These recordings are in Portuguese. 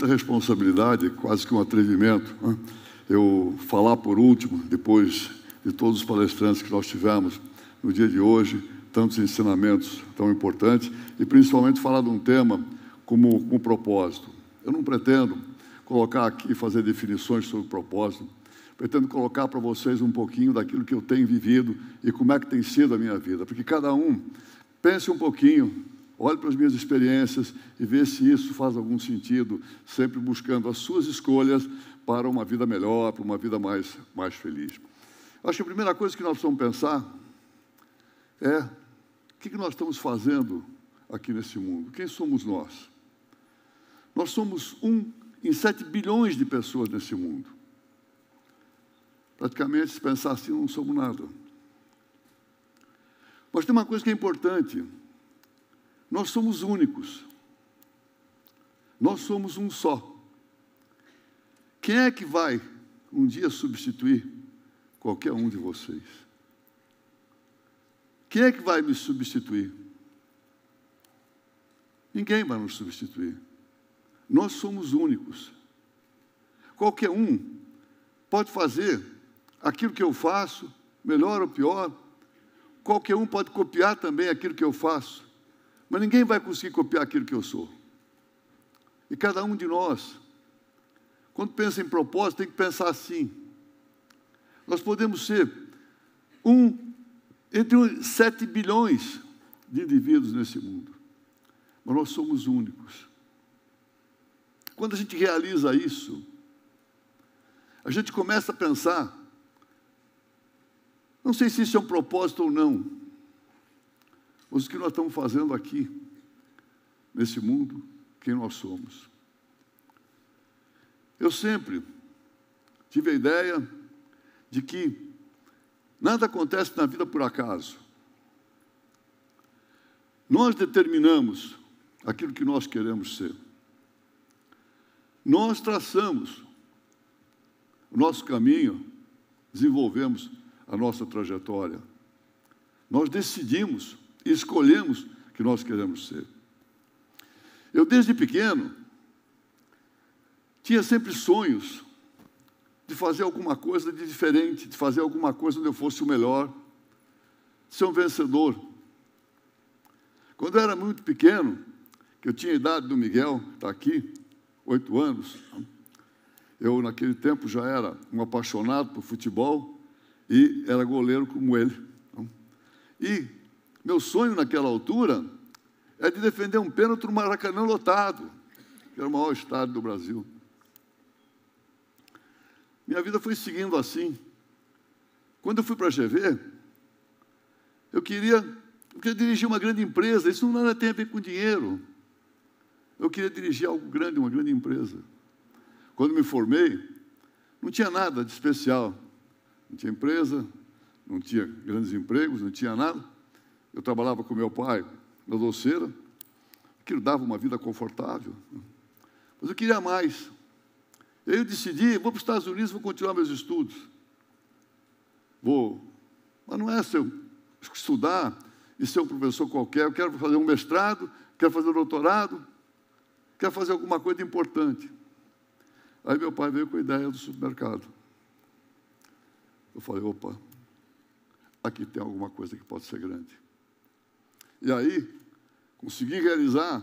muita responsabilidade, quase que um atrevimento, né? eu falar por último, depois de todos os palestrantes que nós tivemos no dia de hoje, tantos ensinamentos tão importantes, e principalmente falar de um tema como com propósito. Eu não pretendo colocar aqui fazer definições sobre propósito, pretendo colocar para vocês um pouquinho daquilo que eu tenho vivido e como é que tem sido a minha vida, porque cada um pense um pouquinho olhe para as minhas experiências e vê se isso faz algum sentido, sempre buscando as suas escolhas para uma vida melhor, para uma vida mais, mais feliz. Acho que a primeira coisa que nós precisamos pensar é o que nós estamos fazendo aqui nesse mundo? Quem somos nós? Nós somos um em sete bilhões de pessoas nesse mundo. Praticamente, se pensar assim, não somos nada. Mas tem uma coisa que é importante. Nós somos únicos. Nós somos um só. Quem é que vai um dia substituir qualquer um de vocês? Quem é que vai me substituir? Ninguém vai nos substituir. Nós somos únicos. Qualquer um pode fazer aquilo que eu faço, melhor ou pior. Qualquer um pode copiar também aquilo que eu faço. Mas ninguém vai conseguir copiar aquilo que eu sou. E cada um de nós, quando pensa em propósito, tem que pensar assim. Nós podemos ser um entre sete bilhões de indivíduos nesse mundo, mas nós somos únicos. Quando a gente realiza isso, a gente começa a pensar, não sei se isso é um propósito ou não, mas o que nós estamos fazendo aqui, nesse mundo, quem nós somos. Eu sempre tive a ideia de que nada acontece na vida por acaso. Nós determinamos aquilo que nós queremos ser. Nós traçamos o nosso caminho, desenvolvemos a nossa trajetória. Nós decidimos escolhemos que nós queremos ser. Eu, desde pequeno, tinha sempre sonhos de fazer alguma coisa de diferente, de fazer alguma coisa onde eu fosse o melhor, de ser um vencedor. Quando eu era muito pequeno, que eu tinha a idade do Miguel, está aqui, oito anos, eu naquele tempo já era um apaixonado por futebol e era goleiro como ele. E meu sonho naquela altura é de defender um pênalti no Maracanã lotado, que era o maior estádio do Brasil. Minha vida foi seguindo assim. Quando eu fui para a GV, eu queria, eu queria dirigir uma grande empresa, isso não nada tem a ver com dinheiro. Eu queria dirigir algo grande, uma grande empresa. Quando me formei, não tinha nada de especial. Não tinha empresa, não tinha grandes empregos, não tinha nada. Eu trabalhava com meu pai na doceira, aquilo dava uma vida confortável. Mas eu queria mais. Eu decidi, vou para os Estados Unidos, vou continuar meus estudos. Vou. Mas não é se eu estudar e ser um professor qualquer, eu quero fazer um mestrado, quero fazer um doutorado, quero fazer alguma coisa importante. Aí meu pai veio com a ideia do supermercado. Eu falei, opa, aqui tem alguma coisa que pode ser grande. E aí, consegui realizar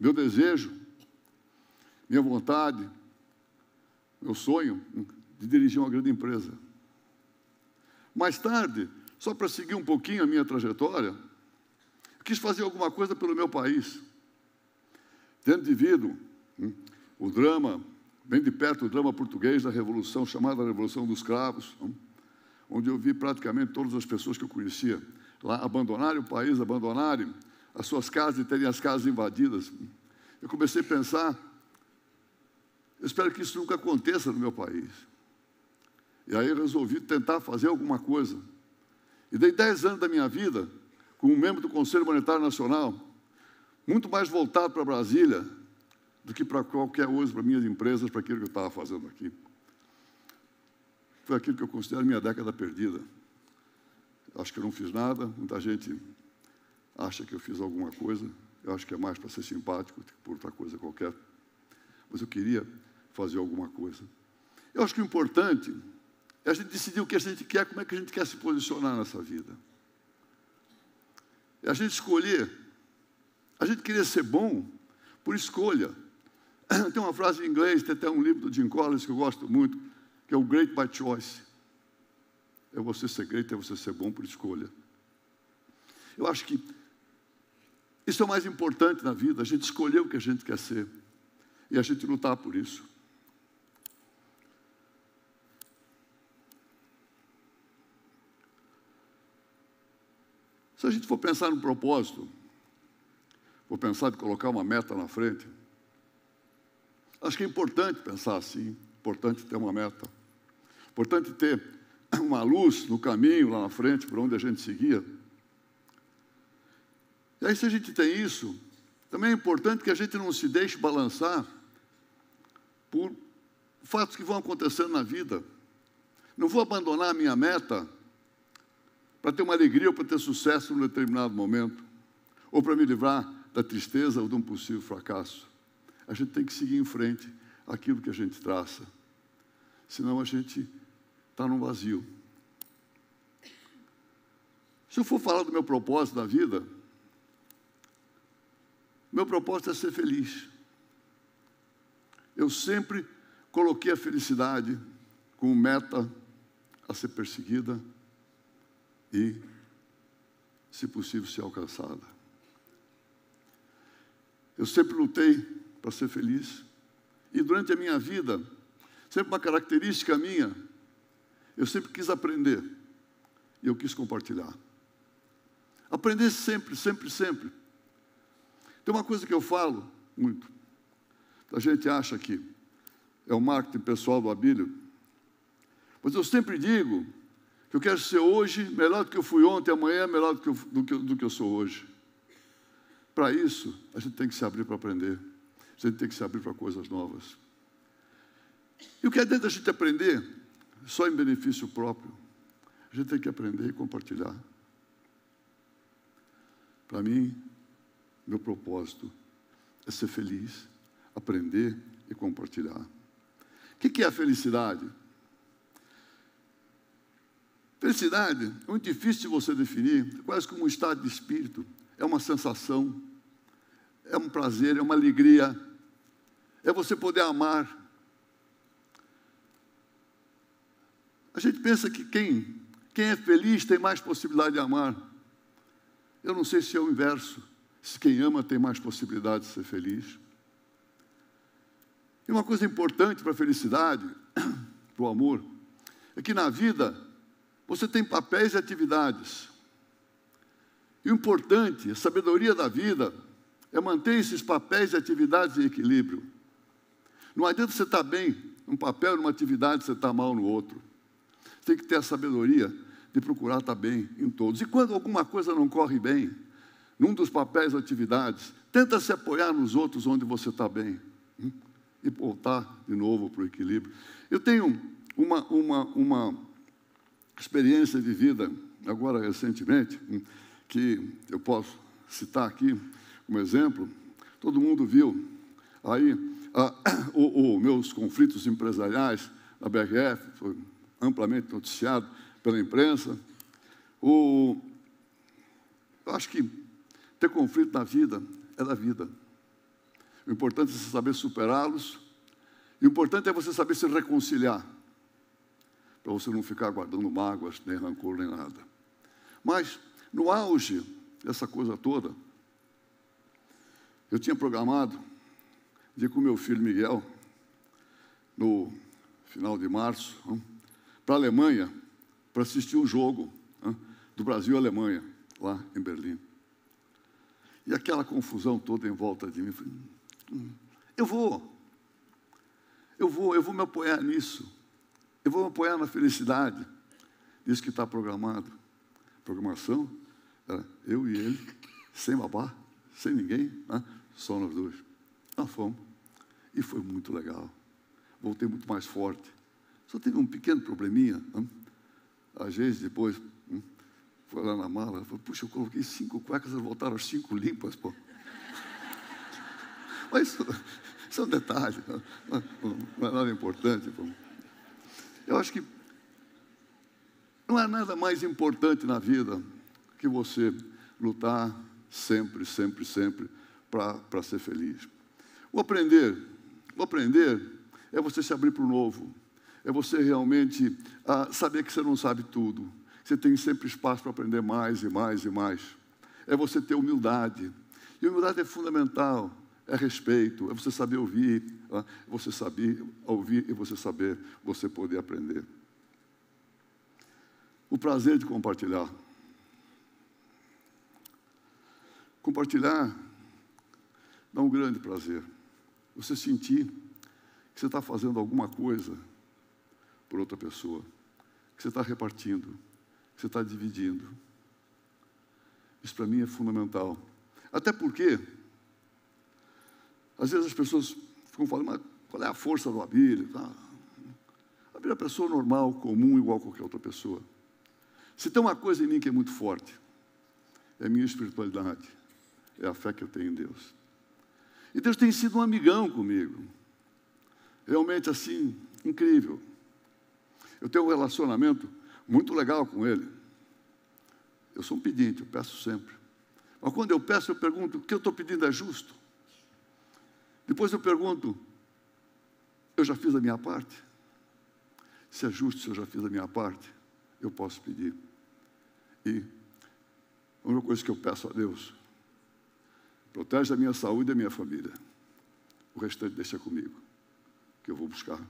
meu desejo, minha vontade, meu sonho de dirigir uma grande empresa. Mais tarde, só para seguir um pouquinho a minha trajetória, quis fazer alguma coisa pelo meu país. Tendo vivido hum, o drama, bem de perto, o drama português da Revolução, chamada Revolução dos Cravos, hum, onde eu vi praticamente todas as pessoas que eu conhecia abandonarem o país, abandonarem as suas casas e terem as casas invadidas. Eu comecei a pensar, eu espero que isso nunca aconteça no meu país. E aí resolvi tentar fazer alguma coisa. E dei 10 anos da minha vida como membro do Conselho Monetário Nacional, muito mais voltado para Brasília do que para qualquer outra, para minhas empresas, para aquilo que eu estava fazendo aqui. Foi aquilo que eu considero minha década perdida acho que eu não fiz nada, muita gente acha que eu fiz alguma coisa, eu acho que é mais para ser simpático do que por outra coisa qualquer, mas eu queria fazer alguma coisa. Eu acho que o importante é a gente decidir o que a gente quer, como é que a gente quer se posicionar nessa vida. É a gente escolher, a gente queria ser bom por escolha. Tem uma frase em inglês, tem até um livro do Jim Collins que eu gosto muito, que é o Great by Choice. É você ser crente, é você ser bom por escolha. Eu acho que isso é o mais importante na vida, a gente escolher o que a gente quer ser e a gente lutar por isso. Se a gente for pensar no propósito, for pensar de colocar uma meta na frente, acho que é importante pensar assim, importante ter uma meta, importante ter uma luz no caminho lá na frente, para onde a gente seguia. E aí, se a gente tem isso, também é importante que a gente não se deixe balançar por fatos que vão acontecendo na vida. Não vou abandonar a minha meta para ter uma alegria ou para ter sucesso num determinado momento, ou para me livrar da tristeza ou de um possível fracasso. A gente tem que seguir em frente aquilo que a gente traça. Senão a gente está no vazio. Se eu for falar do meu propósito da vida, meu propósito é ser feliz. Eu sempre coloquei a felicidade como meta a ser perseguida e, se possível, ser alcançada. Eu sempre lutei para ser feliz e, durante a minha vida, sempre uma característica minha eu sempre quis aprender e eu quis compartilhar. Aprender sempre, sempre, sempre. Tem uma coisa que eu falo muito. A gente acha que é o marketing pessoal do Abílio, mas eu sempre digo que eu quero ser hoje melhor do que eu fui ontem, amanhã é melhor do que eu, do que, do que eu sou hoje. Para isso, a gente tem que se abrir para aprender, a gente tem que se abrir para coisas novas. E o que é dentro da gente aprender só em benefício próprio. A gente tem que aprender e compartilhar. Para mim, meu propósito é ser feliz, aprender e compartilhar. O que é a felicidade? Felicidade é muito difícil de você definir, quase como um estado de espírito. É uma sensação, é um prazer, é uma alegria, é você poder amar, A gente pensa que quem, quem é feliz tem mais possibilidade de amar. Eu não sei se é o inverso. Se quem ama tem mais possibilidade de ser feliz. E uma coisa importante para a felicidade, para o amor, é que na vida você tem papéis e atividades. E o importante, a sabedoria da vida, é manter esses papéis e atividades em equilíbrio. Não adianta você estar bem num papel, numa atividade, você estar mal no outro tem que ter a sabedoria de procurar estar bem em todos. E quando alguma coisa não corre bem, num dos papéis ou atividades, tenta se apoiar nos outros onde você está bem. Hum, e voltar de novo para o equilíbrio. Eu tenho uma, uma, uma experiência de vida, agora recentemente, hum, que eu posso citar aqui como exemplo. Todo mundo viu aí ah, os meus conflitos empresariais na BRF, foi amplamente noticiado pela imprensa. O, eu acho que ter conflito na vida é da vida. O importante é você saber superá-los. E o importante é você saber se reconciliar, para você não ficar guardando mágoas, nem rancor, nem nada. Mas, no auge dessa coisa toda, eu tinha programado de ir com meu filho Miguel, no final de março, hum, para a Alemanha para assistir o jogo né, do Brasil e Alemanha, lá em Berlim. E aquela confusão toda em volta de mim. Hum, hum, eu vou, eu vou, eu vou me apoiar nisso. Eu vou me apoiar na felicidade. Isso que está programado. Programação era eu e ele, sem babá, sem ninguém, né, só nós dois. Nós fomos. E foi muito legal. Voltei muito mais forte. Só teve um pequeno probleminha. às vezes depois hum, foi lá na mala, falou, puxa, eu coloquei cinco cuecas, elas voltaram cinco limpas, pô. Mas isso, isso é um detalhe, né? é, não é nada importante. Pô. Eu acho que não há nada mais importante na vida que você lutar sempre, sempre, sempre para ser feliz. O aprender, o aprender é você se abrir para o novo é você realmente ah, saber que você não sabe tudo. Você tem sempre espaço para aprender mais e mais e mais. É você ter humildade. E humildade é fundamental. É respeito, é você saber ouvir, ah, é você saber ouvir e você saber, você poder aprender. O prazer de compartilhar. Compartilhar dá um grande prazer. Você sentir que você está fazendo alguma coisa por outra pessoa, que você está repartindo, que você está dividindo. Isso para mim é fundamental. Até porque, às vezes as pessoas ficam falando, mas qual é a força do Abílio? Ah, a é uma pessoa normal, comum, igual a qualquer outra pessoa. Se tem uma coisa em mim que é muito forte, é a minha espiritualidade, é a fé que eu tenho em Deus. E Deus tem sido um amigão comigo, realmente assim, incrível. Eu tenho um relacionamento muito legal com ele. Eu sou um pedinte, eu peço sempre. Mas quando eu peço, eu pergunto: o que eu estou pedindo é justo? Depois eu pergunto: eu já fiz a minha parte? Se é justo, se eu já fiz a minha parte, eu posso pedir. E a única coisa que eu peço a Deus: protege a minha saúde e a minha família. O restante deixa comigo, que eu vou buscar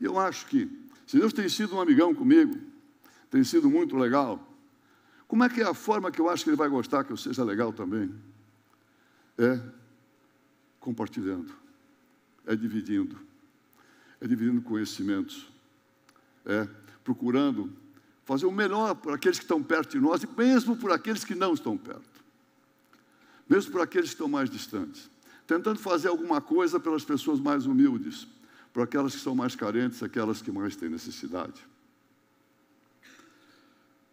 e eu acho que, se Deus tem sido um amigão comigo, tem sido muito legal, como é que é a forma que eu acho que Ele vai gostar que eu seja legal também? É compartilhando, é dividindo, é dividindo conhecimentos, é procurando fazer o melhor para aqueles que estão perto de nós e mesmo por aqueles que não estão perto, mesmo por aqueles que estão mais distantes, tentando fazer alguma coisa pelas pessoas mais humildes para aquelas que são mais carentes, aquelas que mais têm necessidade.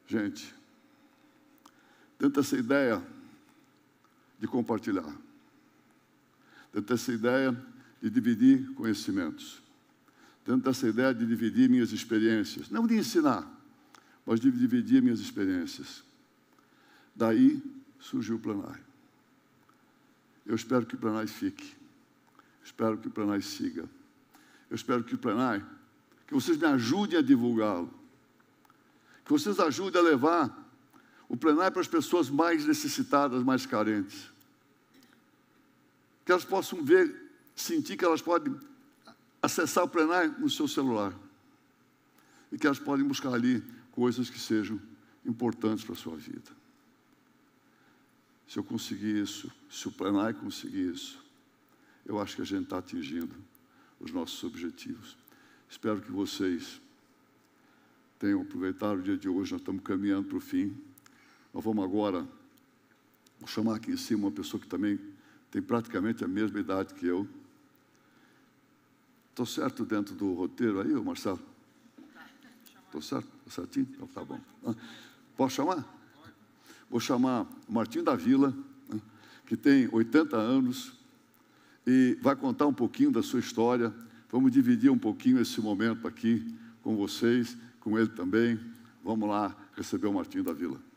Gente, dentro dessa ideia de compartilhar, dentro dessa ideia de dividir conhecimentos, dentro dessa ideia de dividir minhas experiências, não de ensinar, mas de dividir minhas experiências. Daí surgiu o Planai. Eu espero que o Planai fique, espero que o Planai siga eu espero que o plenário, que vocês me ajudem a divulgá-lo, que vocês ajudem a levar o plenário para as pessoas mais necessitadas, mais carentes, que elas possam ver, sentir que elas podem acessar o plenário no seu celular e que elas podem buscar ali coisas que sejam importantes para a sua vida. Se eu conseguir isso, se o plenário conseguir isso, eu acho que a gente está atingindo os nossos objetivos. Espero que vocês tenham aproveitado o dia de hoje, nós estamos caminhando para o fim. Nós vamos agora vou chamar aqui em cima uma pessoa que também tem praticamente a mesma idade que eu. Estou certo dentro do roteiro aí, Marcelo? Estou certo? Tô tá certinho? Então, tá bom. Ah, posso chamar? Vou chamar o Martim da Vila, ah, que tem 80 anos, e vai contar um pouquinho da sua história. Vamos dividir um pouquinho esse momento aqui com vocês, com ele também. Vamos lá receber o Martinho da Vila.